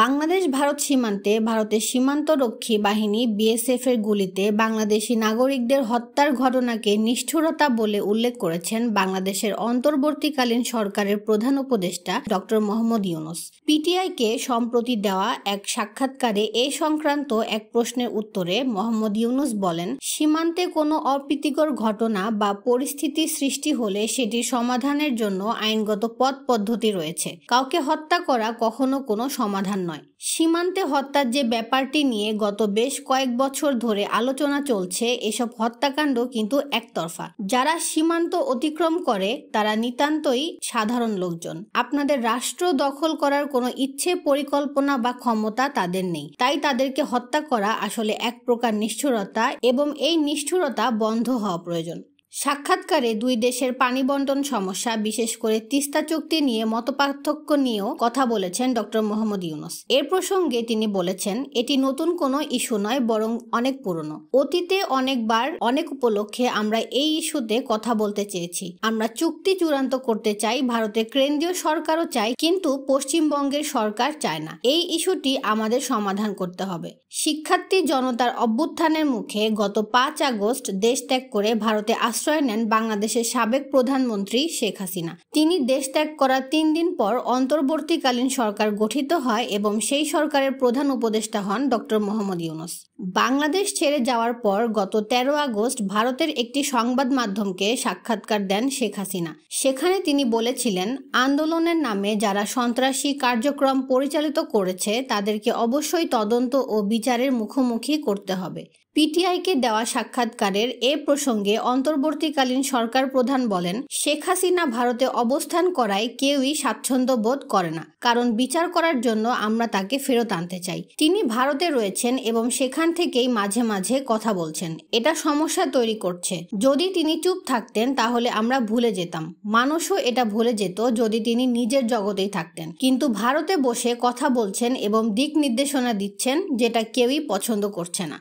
বাংলাদেশ ভারত সীমান্তে ভারতের সীমান্তরক্ষী বাহিনী বিএসএফ এর গুলিতে বাংলাদেশি নাগরিকদের হত্যার ঘটনাকে নিষ্ঠুরতা বলে উল্লেখ করেছেন বাংলাদেশের অন্তর্বর্তীকালীন সরকারের প্রধান উপদেষ্টা ডক্টর মোহাম্মদ ইউনুস কে সম্প্রতি দেওয়া এক সাক্ষাৎকারে এ সংক্রান্ত এক প্রশ্নের উত্তরে মোহাম্মদ ইউনুস বলেন সীমান্তে কোনো অপ্রীতিকর ঘটনা বা পরিস্থিতি সৃষ্টি হলে সেটির সমাধানের জন্য আইনগত পথ পদ্ধতি রয়েছে কাউকে হত্যা করা কখনো কোনো সমাধান সমাধান নয় সীমান্তে হত্যার যে ব্যাপারটি নিয়ে গত বেশ কয়েক বছর ধরে আলোচনা চলছে এসব হত্যাকাণ্ড কিন্তু একতরফা যারা সীমান্ত অতিক্রম করে তারা নিতান্তই সাধারণ লোকজন আপনাদের রাষ্ট্র দখল করার কোনো ইচ্ছে পরিকল্পনা বা ক্ষমতা তাদের নেই তাই তাদেরকে হত্যা করা আসলে এক প্রকার নিষ্ঠুরতা এবং এই নিষ্ঠুরতা বন্ধ হওয়া প্রয়োজন সাক্ষাৎকারে দুই দেশের পানি বন্টন সমস্যা বিশেষ করে তিস্তা চুক্তি নিয়ে মতপার্থক্য নিয়েও কথা বলেছেন ডক্টর মোহাম্মদ ইউনুস এর প্রসঙ্গে তিনি বলেছেন এটি নতুন কোনো ইস্যু নয় বরং অনেক পুরনো অতীতে অনেকবার অনেক উপলক্ষে আমরা এই ইস্যুতে কথা বলতে চেয়েছি আমরা চুক্তি চূড়ান্ত করতে চাই ভারতের কেন্দ্রীয় সরকারও চাই কিন্তু পশ্চিমবঙ্গের সরকার চায় না এই ইস্যুটি আমাদের সমাধান করতে হবে শিক্ষার্থী জনতার অভ্যুত্থানের মুখে গত পাঁচ আগস্ট দেশ ত্যাগ করে ভারতে আস আশ্রয় নেন বাংলাদেশের সাবেক প্রধানমন্ত্রী শেখ হাসিনা তিনি দেশ ত্যাগ করার তিন দিন পর অন্তর্বর্তীকালীন সরকার গঠিত হয় এবং সেই সরকারের প্রধান উপদেষ্টা হন ডক্টর মোহাম্মদ ইউনুস বাংলাদেশ ছেড়ে যাওয়ার পর গত ১৩ আগস্ট ভারতের একটি সংবাদ মাধ্যমকে সাক্ষাৎকার দেন শেখ হাসিনা সেখানে তিনি বলেছিলেন আন্দোলনের নামে যারা সন্ত্রাসী কার্যক্রম পরিচালিত করেছে তাদেরকে অবশ্যই তদন্ত ও বিচারের মুখোমুখি করতে হবে পিটিআইকে দেওয়া সাক্ষাৎকারের এ প্রসঙ্গে অন্তর্বর্তীকালীন সরকার প্রধান বলেন শেখ হাসিনা ভারতে অবস্থান করায় কেউই স্বাচ্ছন্দ্য বোধ করে না কারণ বিচার করার জন্য আমরা তাকে ফেরত আনতে চাই তিনি ভারতে রয়েছেন এবং সেখান থেকেই মাঝে মাঝে কথা বলছেন এটা সমস্যা তৈরি করছে যদি তিনি চুপ থাকতেন তাহলে আমরা ভুলে যেতাম মানুষও এটা ভুলে যেত যদি তিনি নিজের জগতেই থাকতেন কিন্তু ভারতে বসে কথা বলছেন এবং দিক নির্দেশনা দিচ্ছেন যেটা কেউই পছন্দ করছে না